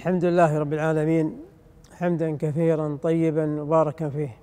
الحمد لله رب العالمين حمدا كثيرا طيبا مباركا فيه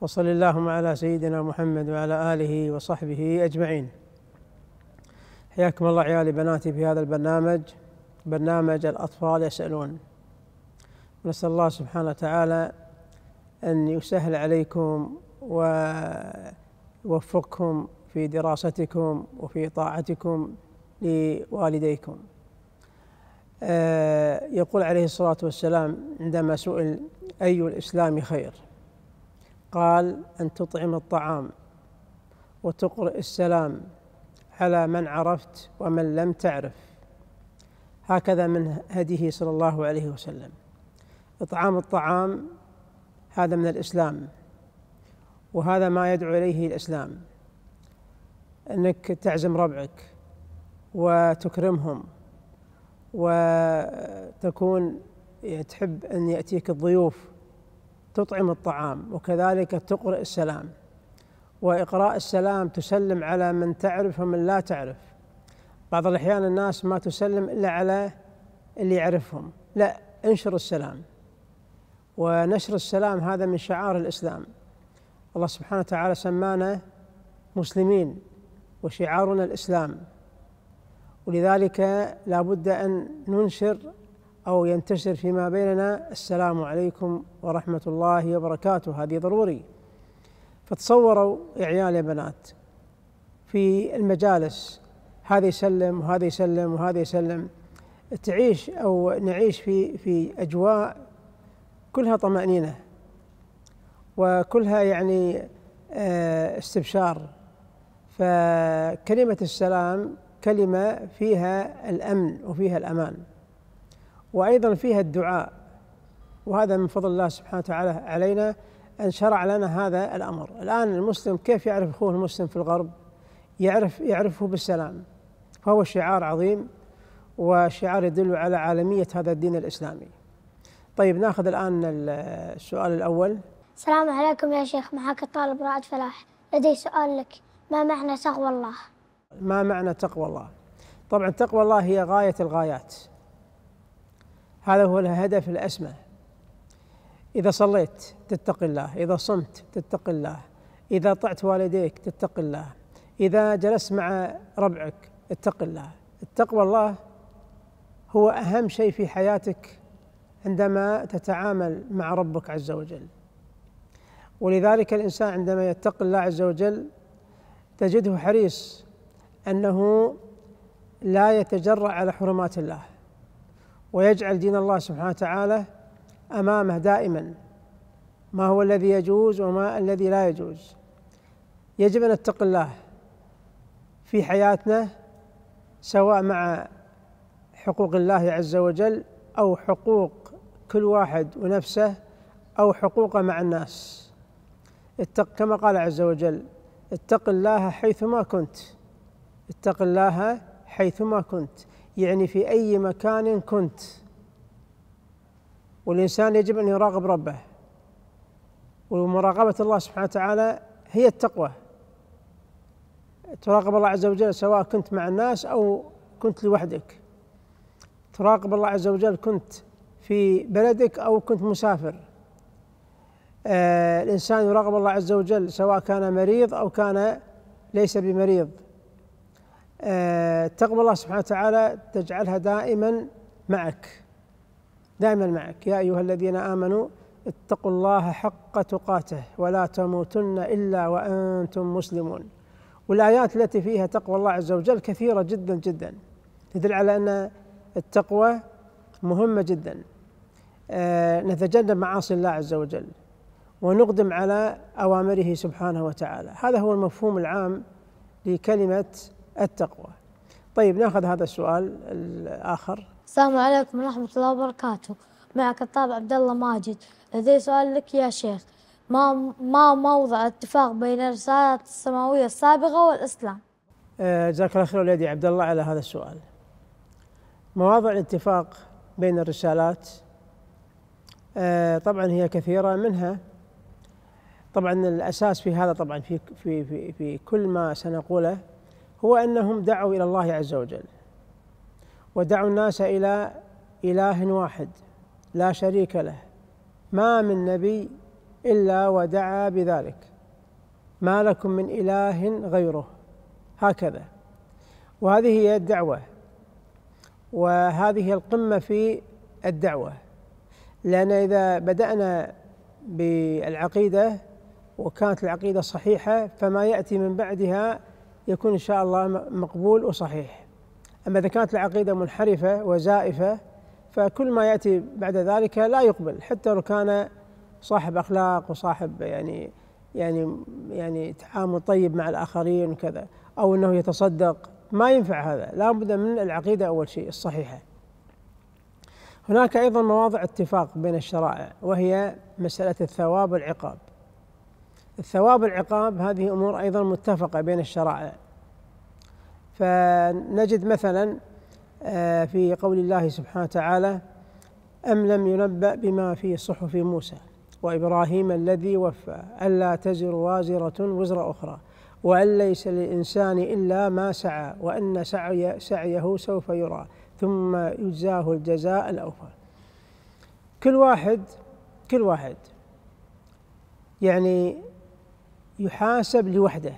وصل اللهم على سيدنا محمد وعلى اله وصحبه اجمعين حياكم الله عيالي بناتي في هذا البرنامج برنامج الاطفال يسالون نسال الله سبحانه وتعالى ان يسهل عليكم ويوفقكم في دراستكم وفي طاعتكم لوالديكم آه، يقول عليه الصلاة والسلام عندما سئل أي الإسلام خير قال أن تطعم الطعام وتقرئ السلام على من عرفت ومن لم تعرف هكذا من هديه صلى الله عليه وسلم إطعام الطعام هذا من الإسلام وهذا ما يدعو إليه الإسلام أنك تعزم ربعك وتكرمهم وتكون يعني تحب أن يأتيك الضيوف تطعم الطعام وكذلك تقرئ السلام وإقراء السلام تسلم على من تعرف ومن لا تعرف بعض الأحيان الناس ما تسلم إلا على اللي يعرفهم لا انشر السلام ونشر السلام هذا من شعار الإسلام الله سبحانه وتعالى سمانا مسلمين وشعارنا الإسلام ولذلك لا بد أن ننشر أو ينتشر فيما بيننا السلام عليكم ورحمة الله وبركاته هذه ضروري فتصوروا عيال يا بنات في المجالس هذا يسلم وهذا يسلم وهذا يسلم تعيش أو نعيش في في أجواء كلها طمأنينة وكلها يعني آه، استبشار فكلمة السلام كلمة فيها الأمن وفيها الأمان وأيضا فيها الدعاء وهذا من فضل الله سبحانه وتعالى علينا أن شرع لنا هذا الأمر الآن المسلم كيف يعرف أخوه المسلم في الغرب يعرف يعرفه بالسلام فهو شعار عظيم وشعار يدل على عالمية هذا الدين الإسلامي طيب ناخذ الآن السؤال الأول السلام عليكم يا شيخ معك الطالب رائد فلاح لدي سؤال لك ما معنى سغو الله؟ ما معنى تقوى الله طبعا تقوى الله هي غاية الغايات هذا هو الهدف الأسمى إذا صليت تتق الله إذا صمت تتق الله إذا طعت والديك تتق الله إذا جلست مع ربعك اتق الله التقوى الله هو أهم شيء في حياتك عندما تتعامل مع ربك عز وجل ولذلك الإنسان عندما يتقي الله عز وجل تجده حريص أنه لا يتجرأ على حرمات الله ويجعل دين الله سبحانه وتعالى أمامه دائما ما هو الذي يجوز وما الذي لا يجوز يجب أن نتقي الله في حياتنا سواء مع حقوق الله عز وجل أو حقوق كل واحد ونفسه أو حقوقه مع الناس اتق كما قال عز وجل اتق الله حيثما كنت اتق الله حيثما كنت يعني في أي مكان كنت والإنسان يجب أن يراقب ربه ومراقبة الله سبحانه وتعالى هي التقوى تراقب الله عز وجل سواء كنت مع الناس أو كنت لوحدك تراقب الله عز وجل كنت في بلدك أو كنت مسافر آه الإنسان يراقب الله عز وجل سواء كان مريض أو كان ليس بمريض آه، تقوى الله سبحانه وتعالى تجعلها دائما معك دائما معك يا أيها الذين آمنوا اتقوا الله حق تقاته ولا تموتن إلا وأنتم مسلمون والآيات التي فيها تقوى الله عز وجل كثيرة جدا جدا تدل على أن التقوى مهمة جدا آه، نتجنب معاصي الله عز وجل ونقدم على أوامره سبحانه وتعالى هذا هو المفهوم العام لكلمة التقوى طيب ناخذ هذا السؤال الآخر السلام عليكم ورحمة الله وبركاته معك الطالب عبد الله ماجد لدي سؤال لك يا شيخ ما ما موضع الاتفاق بين الرسالات السماوية السابقة والإسلام؟ آه، جزاك الله خير ولدي عبد الله على هذا السؤال. مواضع الاتفاق بين الرسالات آه، طبعا هي كثيرة منها طبعا الأساس في هذا طبعا في في في, في كل ما سنقوله هو أنهم دعوا إلى الله عز وجل ودعوا الناس إلى إله واحد لا شريك له ما من نبي إلا ودعا بذلك ما لكم من إله غيره هكذا وهذه هي الدعوة وهذه القمة في الدعوة لأن إذا بدأنا بالعقيدة وكانت العقيدة صحيحة فما يأتي من بعدها يكون إن شاء الله مقبول وصحيح أما إذا كانت العقيدة منحرفة وزائفة فكل ما يأتي بعد ذلك لا يقبل حتى لو كان صاحب أخلاق وصاحب يعني يعني يعني تعامل طيب مع الآخرين وكذا أو أنه يتصدق ما ينفع هذا لا بد من العقيدة أول شيء الصحيحة هناك أيضا مواضع اتفاق بين الشرائع وهي مسألة الثواب والعقاب الثواب العقاب هذه امور ايضا متفقه بين الشرائع فنجد مثلا آه، في قول الله سبحانه وتعالى أم لم ينبأ بما في صحف موسى وإبراهيم الذي وفى ألا تزر وازرة وزر أخرى وأن ليس للإنسان إلا ما سعى وأن سعي سعيه سوف يرى ثم يجزاه الجزاء الأوفى كل واحد كل واحد يعني يحاسب لوحده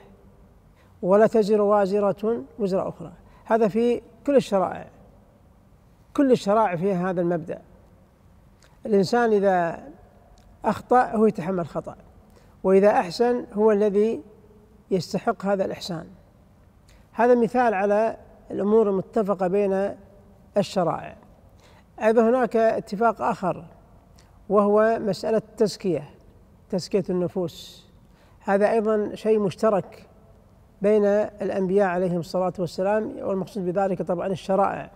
ولا تزر وازرة وزر أخرى هذا في كل الشرائع كل الشرائع فيها هذا المبدأ الإنسان إذا أخطأ هو يتحمل خطأ وإذا أحسن هو الذي يستحق هذا الإحسان هذا مثال على الأمور المتفقة بين الشرائع أيضا هناك اتفاق آخر وهو مسألة التزكية تزكية النفوس هذا أيضا شيء مشترك بين الأنبياء عليهم الصلاة والسلام والمقصود بذلك طبعا الشرائع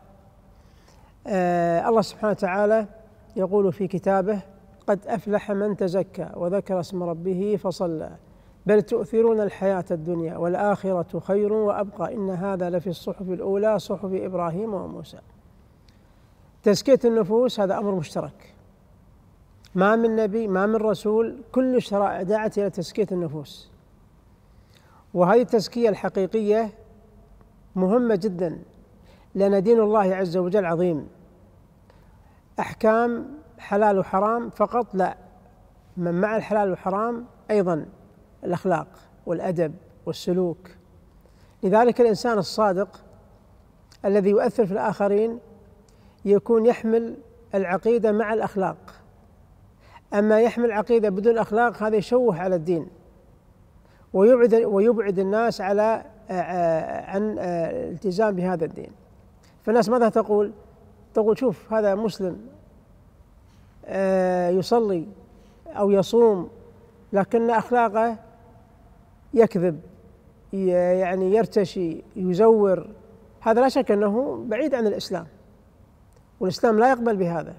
آه الله سبحانه وتعالى يقول في كتابه قد أفلح من تزكى وذكر اسم ربه فصلى بل تؤثرون الحياة الدنيا والآخرة خير وأبقى إن هذا لفي الصحف الأولى صحف إبراهيم وموسى تزكية النفوس هذا أمر مشترك ما من نبي ما من رسول كل شرائع دعت إلى تزكية النفوس وهذه التزكية الحقيقية مهمة جدا لأن دين الله عز وجل عظيم أحكام حلال وحرام فقط لا من مع الحلال والحرام أيضا الأخلاق والأدب والسلوك لذلك الإنسان الصادق الذي يؤثر في الآخرين يكون يحمل العقيدة مع الأخلاق أما يحمل عقيدة بدون أخلاق هذا يشوه على الدين ويبعد ويبعد الناس على آه، آه، عن آه، الالتزام بهذا الدين فالناس ماذا تقول؟ تقول شوف هذا مسلم يصلي أو يصوم لكن أخلاقه يكذب يعني يرتشي يزور هذا لا شك أنه بعيد عن الإسلام والإسلام لا يقبل بهذا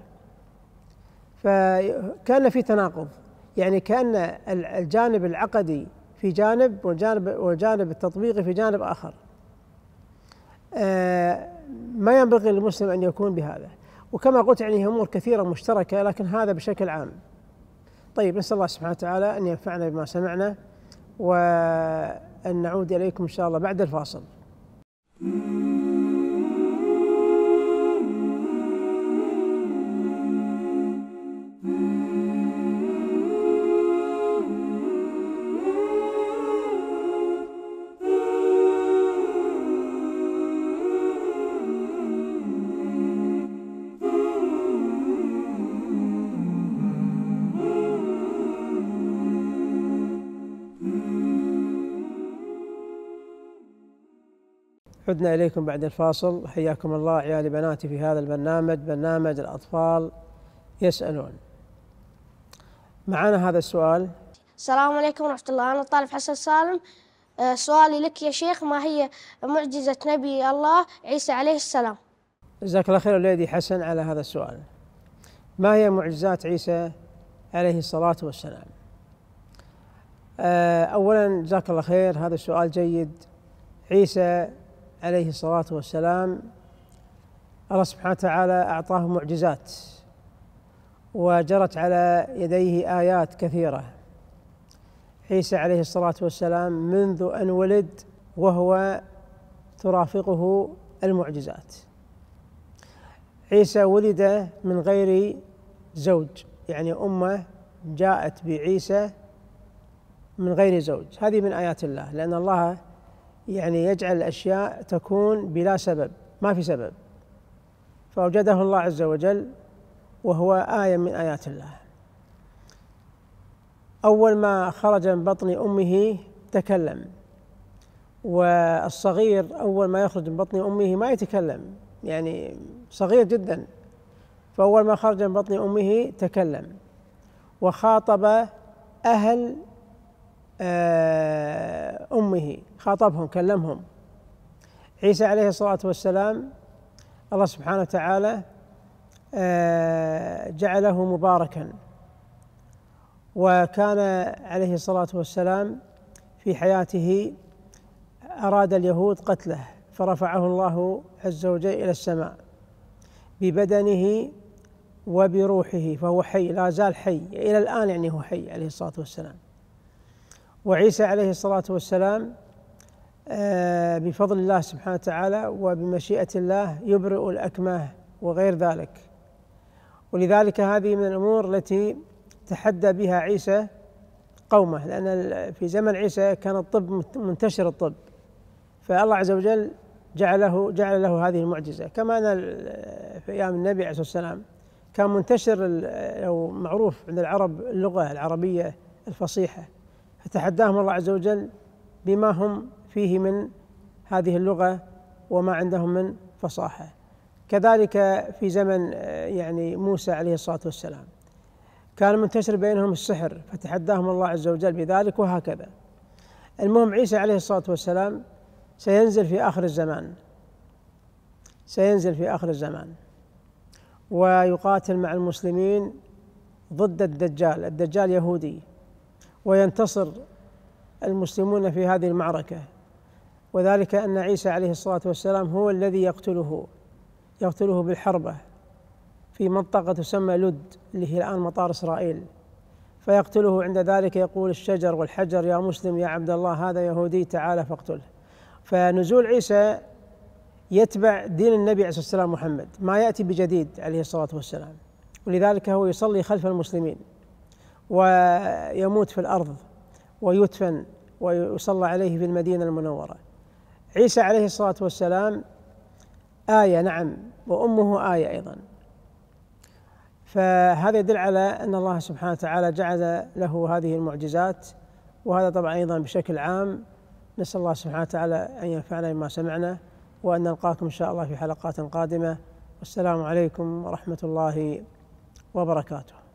فكان في تناقض يعني كان الجانب العقدي في جانب والجانب والجانب التطبيقي في جانب اخر. آه، ما ينبغي للمسلم ان يكون بهذا وكما قلت يعني امور كثيره مشتركه لكن هذا بشكل عام. طيب نسال الله سبحانه وتعالى ان ينفعنا بما سمعنا وان نعود اليكم ان شاء الله بعد الفاصل. عدنا إليكم بعد الفاصل حياكم الله عيالي بناتي في هذا البرنامج برنامج الأطفال يسألون معنا هذا السؤال السلام عليكم ورحمة الله أنا الطالب حسن سالم آه، سؤالي لك يا شيخ ما هي معجزة نبي الله عيسى عليه السلام جزاك الله خير وليدي حسن على هذا السؤال ما هي معجزات عيسى عليه الصلاة والسلام آه، أولا جزاك الله خير هذا السؤال جيد عيسى عليه الصلاة والسلام الله سبحانه وتعالى أعطاه معجزات وجرت على يديه آيات كثيرة عيسى عليه الصلاة والسلام منذ أن ولد وهو ترافقه المعجزات عيسى ولد من غير زوج يعني أمه جاءت بعيسى من غير زوج هذه من آيات الله لأن الله يعني يجعل الأشياء تكون بلا سبب ما في سبب فأوجده الله عز وجل وهو آية من آيات الله أول ما خرج من بطن أمه تكلم والصغير أول ما يخرج من بطن أمه ما يتكلم يعني صغير جدا فأول ما خرج من بطن أمه تكلم وخاطب أهل آه، أمه خاطبهم كلمهم عيسى عليه الصلاة والسلام الله سبحانه وتعالى آه، جعله مباركا وكان عليه الصلاة والسلام في حياته أراد اليهود قتله فرفعه الله عز وجل إلى السماء ببدنه وبروحه فهو حي لا زال حي إلى الآن يعني هو حي عليه الصلاة والسلام وعيسى عليه الصلاة والسلام آه، بفضل الله سبحانه وتعالى وبمشيئة الله يبرئ الأكمه وغير ذلك ولذلك هذه من الأمور التي تحدى بها عيسى قومه لأن في زمن عيسى كان الطب منتشر الطب فالله عز وجل جعله جعل له هذه المعجزة كما أن في أيام النبي عليه الصلاة والسلام كان منتشر أو معروف عند العرب اللغة العربية الفصيحة فتحداهم الله عز وجل بما هم فيه من هذه اللغة وما عندهم من فصاحة كذلك في زمن آه، يعني موسى عليه الصلاة والسلام كان منتشر بينهم السحر فتحداهم الله عز وجل بذلك وهكذا المهم عيسى عليه الصلاة والسلام سينزل في آخر الزمان سينزل في آخر الزمان ويقاتل مع المسلمين ضد الدجال الدجال يهودي وينتصر المسلمون في هذه المعركه وذلك ان عيسى عليه الصلاه والسلام هو الذي يقتله يقتله بالحربه في منطقه تسمى لد اللي هي الان مطار اسرائيل فيقتله عند ذلك يقول الشجر والحجر يا مسلم يا عبد الله هذا يهودي تعال فاقتله فنزول عيسى يتبع دين النبي عليه الصلاه والسلام محمد ما ياتي بجديد عليه الصلاه والسلام ولذلك هو يصلي خلف المسلمين ويموت في الارض ويدفن ويصلى عليه في المدينه المنوره عيسى عليه الصلاه والسلام ايه نعم وامه ايه ايضا فهذا يدل على ان الله سبحانه وتعالى جعل له هذه المعجزات وهذا طبعا ايضا بشكل عام نسال الله سبحانه وتعالى ان ينفعنا بما سمعنا وان نلقاكم ان شاء الله في حلقات قادمه والسلام عليكم ورحمه الله وبركاته.